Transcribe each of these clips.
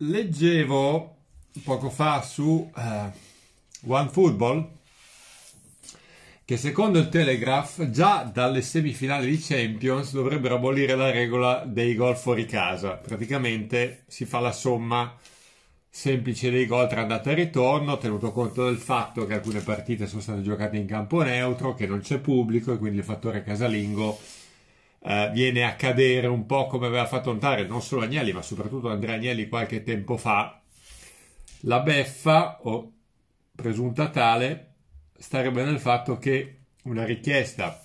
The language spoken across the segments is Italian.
Leggevo poco fa su uh, eh, OneFootball che secondo il Telegraph già dalle semifinali di Champions dovrebbero abolire la regola dei gol fuori casa. Praticamente si fa la somma semplice dei gol tra andata e ritorno, tenuto conto del fatto che alcune partite sono state giocate in campo neutro, che non c'è pubblico e quindi il fattore casalingo eh, viene a cadere un po' come aveva fatto Ontare, non solo Agnelli, ma soprattutto Andrea Agnelli qualche tempo fa, la beffa, o presunta tale, starebbe nel fatto che una richiesta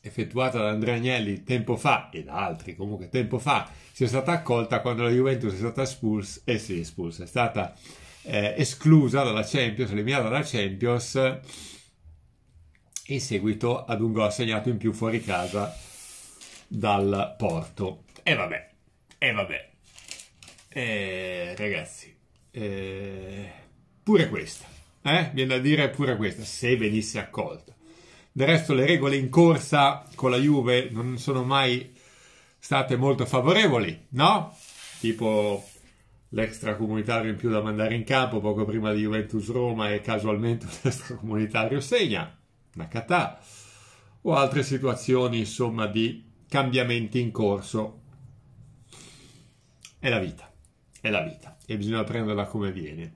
effettuata da Andrea Agnelli tempo fa e da altri comunque tempo fa sia stata accolta quando la Juventus è stata espulsa, eh sì, espulsa è stata eh, esclusa dalla Champions, eliminata dalla Champions in seguito ad un gol segnato in più fuori casa dal porto. E vabbè, e vabbè. E, ragazzi, e, pure questa, eh? viene da dire pure questa, se venisse accolta. Del resto le regole in corsa con la Juve non sono mai state molto favorevoli, no? Tipo l'extracomunitario in più da mandare in campo poco prima di Juventus Roma e casualmente un extracomunitario segna, una catà, o altre situazioni insomma di cambiamenti in corso. È la vita, è la vita e bisogna prenderla come viene.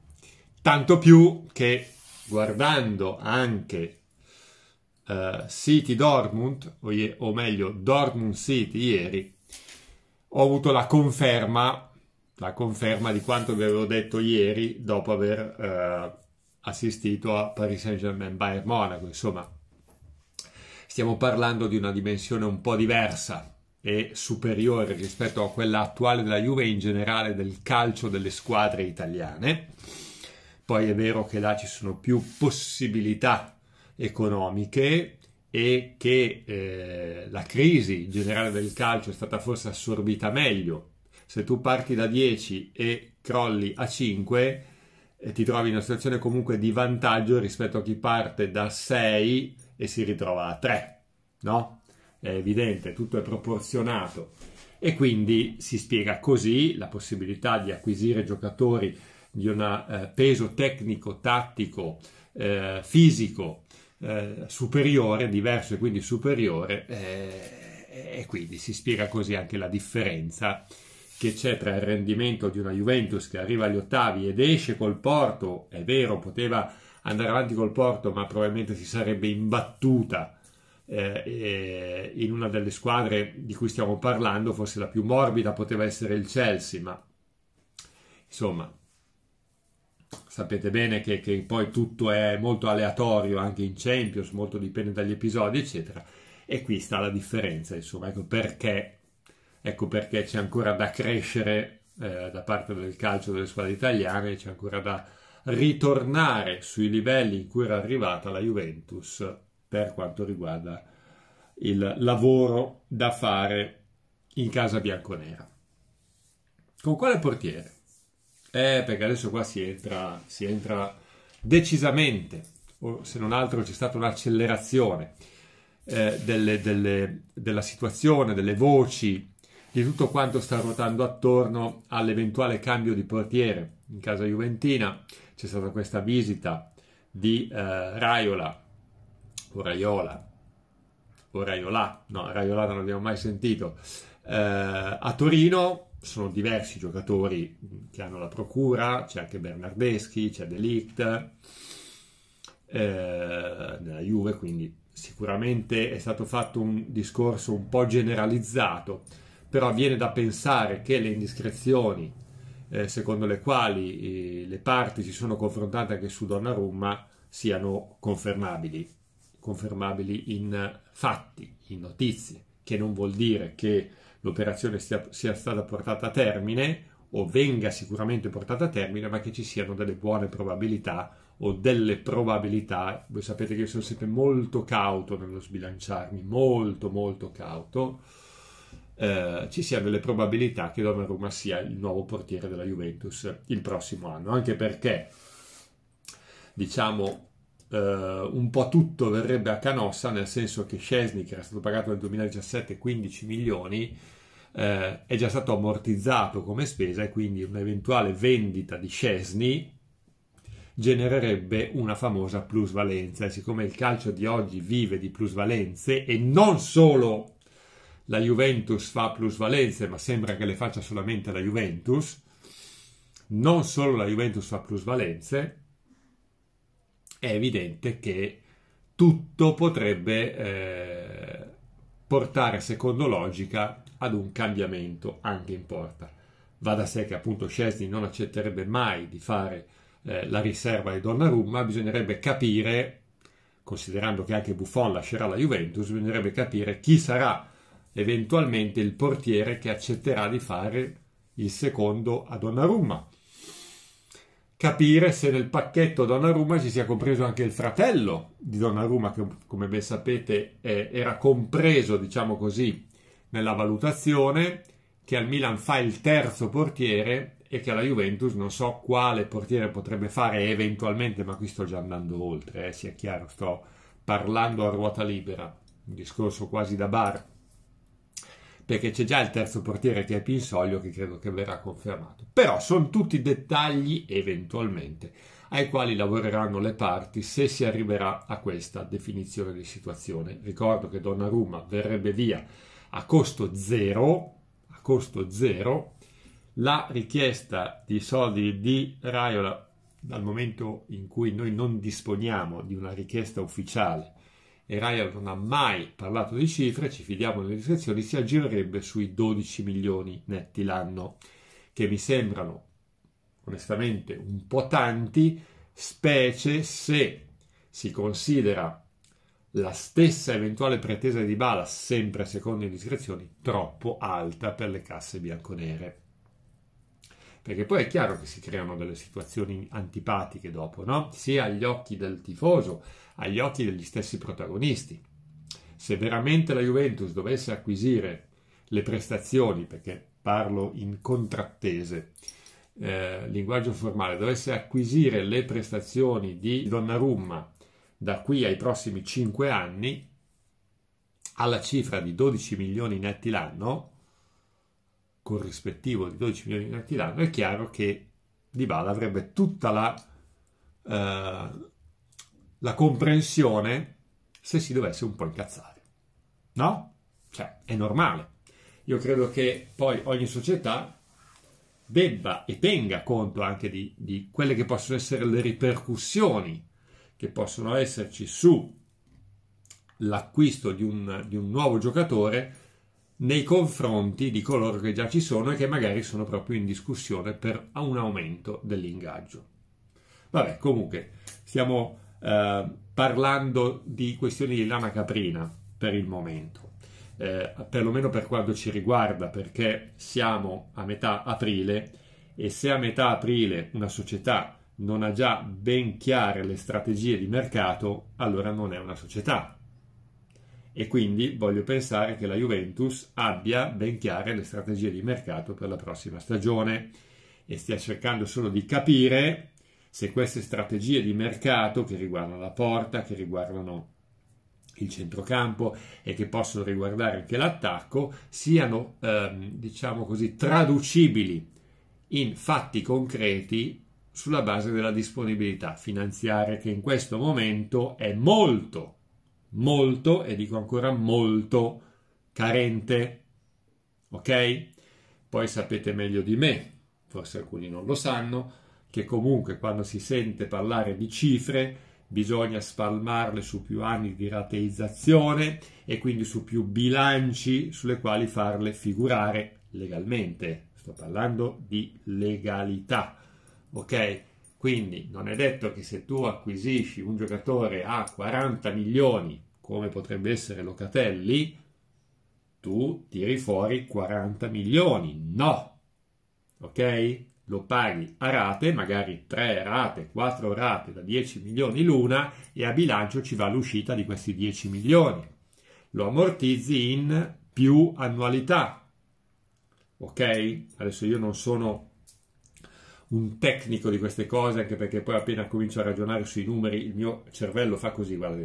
Tanto più che guardando anche uh, eh, City Dortmund, o, i- o meglio Dortmund City ieri, ho avuto la conferma, la conferma di quanto vi avevo detto ieri dopo aver uh, assistito a Paris Saint-Germain Bayern Monaco, insomma stiamo parlando di una dimensione un po' diversa e superiore rispetto a quella attuale della Juve in generale del calcio delle squadre italiane. Poi è vero che là ci sono più possibilità economiche e che eh, la crisi generale del calcio è stata forse assorbita meglio. Se tu parti da 10 e crolli a 5, eh, ti trovi in una situazione comunque di vantaggio rispetto a chi parte da 6 e si ritrova a 3, no? È evidente, tutto è proporzionato e quindi si spiega così la possibilità di acquisire giocatori di un eh, peso tecnico, tattico, eh, fisico eh, superiore, diverso e quindi superiore eh, e quindi si spiega così anche la differenza che c'è tra il rendimento di una Juventus che arriva agli ottavi ed esce col Porto, è vero, poteva andare avanti col Porto, ma probabilmente si sarebbe imbattuta eh, in una delle squadre di cui stiamo parlando, forse la più morbida poteva essere il Chelsea, ma insomma sapete bene che, che poi tutto è molto aleatorio anche in Champions, molto dipende dagli episodi, eccetera. E qui sta la differenza, insomma, ecco perché, ecco perché c'è ancora da crescere eh, da parte del calcio delle squadre italiane, c'è ancora da, ritornare sui livelli in cui era arrivata la Juventus per quanto riguarda il lavoro da fare in casa bianconera. Con quale portiere? Eh, perché adesso qua si entra, si entra decisamente, o se non altro c'è stata un'accelerazione eh, delle, delle, della situazione, delle voci, di tutto quanto sta ruotando attorno all'eventuale cambio di portiere in casa Juventina c'è stata questa visita di eh, Raiola o Raiola o Raiola, no, Raiola non l'abbiamo mai sentito, eh, a Torino sono diversi giocatori che hanno la procura, c'è anche Bernardeschi, c'è Delict, eh, nella Juve, quindi sicuramente è stato fatto un discorso un po' generalizzato, però viene da pensare che le indiscrezioni eh, secondo le quali eh, le parti si sono confrontate anche su Donnarumma siano confermabili, confermabili in fatti, in notizie, che non vuol dire che l'operazione sia, sia stata portata a termine o venga sicuramente portata a termine, ma che ci siano delle buone probabilità o delle probabilità, voi sapete che io sono sempre molto cauto nello sbilanciarmi, molto molto cauto, eh, ci siano le probabilità che Donnarumma sia il nuovo portiere della Juventus il prossimo anno, anche perché diciamo Uh, un po' tutto verrebbe a canossa, nel senso che Scesni, che era stato pagato nel 2017 15 milioni, uh, è già stato ammortizzato come spesa e quindi un'eventuale vendita di Scesni genererebbe una famosa plusvalenza. E siccome il calcio di oggi vive di plusvalenze e non solo la Juventus fa plusvalenze, ma sembra che le faccia solamente la Juventus. Non solo la Juventus fa plusvalenze, è evidente che tutto potrebbe eh, portare, secondo logica, ad un cambiamento anche in porta. Va da sé che appunto Scesni non accetterebbe mai di fare eh, la riserva di Donnarumma, bisognerebbe capire, considerando che anche Buffon lascerà la Juventus, bisognerebbe capire chi sarà eventualmente il portiere che accetterà di fare il secondo a Donnarumma. Capire se nel pacchetto Donnarumma ci sia compreso anche il fratello di Donnarumma, che come ben sapete eh, era compreso, diciamo così, nella valutazione, che al Milan fa il terzo portiere e che alla Juventus non so quale portiere potrebbe fare eventualmente, ma qui sto già andando oltre, eh, sia chiaro, sto parlando a ruota libera, un discorso quasi da bar perché c'è già il terzo portiere che è Pinsoglio che credo che verrà confermato. Però sono tutti dettagli eventualmente ai quali lavoreranno le parti se si arriverà a questa definizione di situazione. Ricordo che Donnarumma verrebbe via a costo zero, a costo zero, la richiesta di soldi di Raiola dal momento in cui noi non disponiamo di una richiesta ufficiale e Ryan non ha mai parlato di cifre, ci fidiamo nelle discrezioni, si aggirerebbe sui 12 milioni netti l'anno, che mi sembrano onestamente un po' tanti, specie se si considera la stessa eventuale pretesa di Bala, sempre secondo le discrezioni, troppo alta per le casse bianconere perché poi è chiaro che si creano delle situazioni antipatiche dopo, no? sia agli occhi del tifoso, agli occhi degli stessi protagonisti. Se veramente la Juventus dovesse acquisire le prestazioni, perché parlo in contrattese, eh, linguaggio formale, dovesse acquisire le prestazioni di Donnarumma da qui ai prossimi 5 anni, alla cifra di 12 milioni netti l'anno, corrispettivo di 12 milioni di netti l'anno, è chiaro che Dybala avrebbe tutta la, eh, la comprensione se si dovesse un po' incazzare. No? Cioè, è normale. Io credo che poi ogni società debba e tenga conto anche di, di, quelle che possono essere le ripercussioni che possono esserci sull'acquisto di un, di un nuovo giocatore nei confronti di coloro che già ci sono e che magari sono proprio in discussione per un aumento dell'ingaggio. Vabbè, comunque, stiamo eh, parlando di questioni di lana caprina per il momento, eh, perlomeno per quanto ci riguarda, perché siamo a metà aprile e se a metà aprile una società non ha già ben chiare le strategie di mercato, allora non è una società, e quindi voglio pensare che la Juventus abbia ben chiare le strategie di mercato per la prossima stagione e stia cercando solo di capire se queste strategie di mercato che riguardano la porta, che riguardano il centrocampo e che possono riguardare anche l'attacco siano ehm, diciamo così traducibili in fatti concreti sulla base della disponibilità finanziaria che in questo momento è molto molto, e dico ancora molto, carente. Ok? Poi sapete meglio di me, forse alcuni non lo sanno, che comunque quando si sente parlare di cifre bisogna spalmarle su più anni di rateizzazione e quindi su più bilanci sulle quali farle figurare legalmente. Sto parlando di legalità, ok? Quindi non è detto che se tu acquisisci un giocatore a 40 milioni, come potrebbe essere Locatelli, tu tiri fuori 40 milioni. No! Ok? Lo paghi a rate, magari 3 rate, 4 rate da 10 milioni l'una e a bilancio ci va l'uscita di questi 10 milioni. Lo ammortizzi in più annualità. Ok? Adesso io non sono un tecnico di queste cose, anche perché poi appena comincio a ragionare sui numeri, il mio cervello fa così, guarda,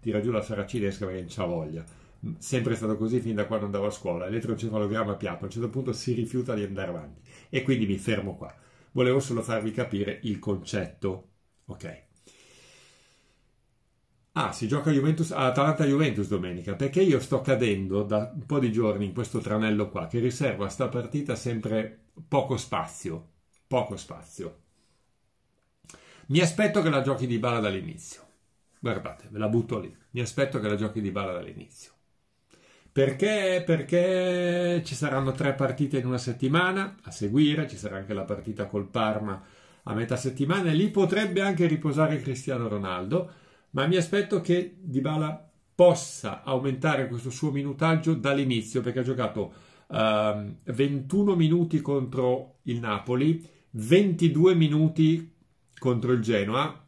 tira giù la saracinesca perché non c'ha voglia. Mm, sempre è stato così fin da quando andavo a scuola. Elettrocefalogramma piatto, a un certo punto si rifiuta di andare avanti e quindi mi fermo qua. Volevo solo farvi capire il concetto. Ok. Ah, si gioca Juventus, a Atalanta-Juventus domenica, perché io sto cadendo da un po' di giorni in questo tranello qua, che riserva a sta partita sempre poco spazio poco spazio. Mi aspetto che la giochi di bala dall'inizio. Guardate, ve la butto lì. Mi aspetto che la giochi di bala dall'inizio. Perché? Perché ci saranno tre partite in una settimana a seguire, ci sarà anche la partita col Parma a metà settimana e lì potrebbe anche riposare Cristiano Ronaldo, ma mi aspetto che Dybala possa aumentare questo suo minutaggio dall'inizio perché ha giocato ehm, uh, 21 minuti contro il Napoli, 22 minuti contro il Genoa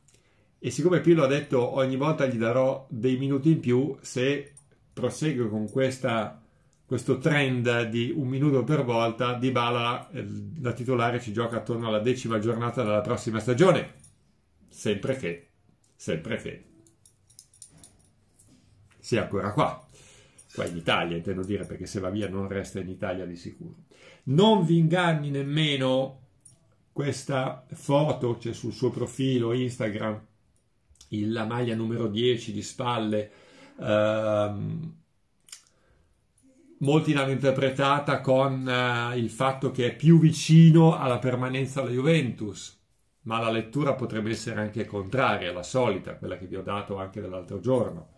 e siccome Pirlo ha detto ogni volta gli darò dei minuti in più se prosegue con questa, questo trend di un minuto per volta Di Bala eh, la titolare ci gioca attorno alla decima giornata della prossima stagione sempre che sempre che sia ancora qua qua in Italia intendo dire perché se va via non resta in Italia di sicuro non vi inganni nemmeno questa foto c'è cioè sul suo profilo Instagram, la maglia numero 10 di spalle, ehm, molti l'hanno interpretata con eh, il fatto che è più vicino alla permanenza alla Juventus, ma la lettura potrebbe essere anche contraria, la solita, quella che vi ho dato anche dell'altro giorno.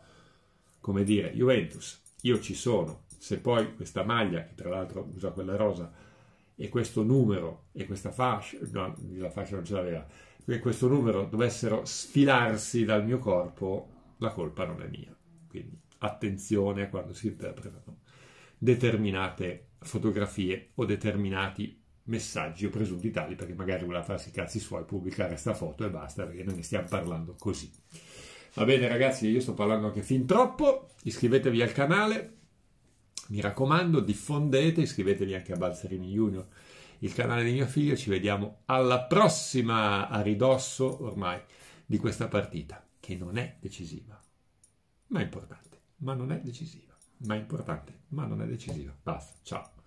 Come dire, Juventus, io ci sono, se poi questa maglia, che tra l'altro usa quella rosa, e questo numero e questa fascia, no, la fascia non ce l'aveva, e questo numero dovessero sfilarsi dal mio corpo, la colpa non è mia. Quindi attenzione a quando si interpretano determinate fotografie o determinati messaggi o presunti tali, perché magari voleva farsi i cazzi suoi, pubblicare questa foto e basta, perché noi ne stiamo parlando così. Va bene ragazzi, io sto parlando anche fin troppo, iscrivetevi al canale, mi raccomando, diffondete, iscrivetevi anche a Balzerini Junior, il canale di mio figlio. Ci vediamo alla prossima, a ridosso ormai di questa partita, che non è decisiva, ma importante, ma non è decisiva, ma importante, ma non è decisiva. Basta, ciao.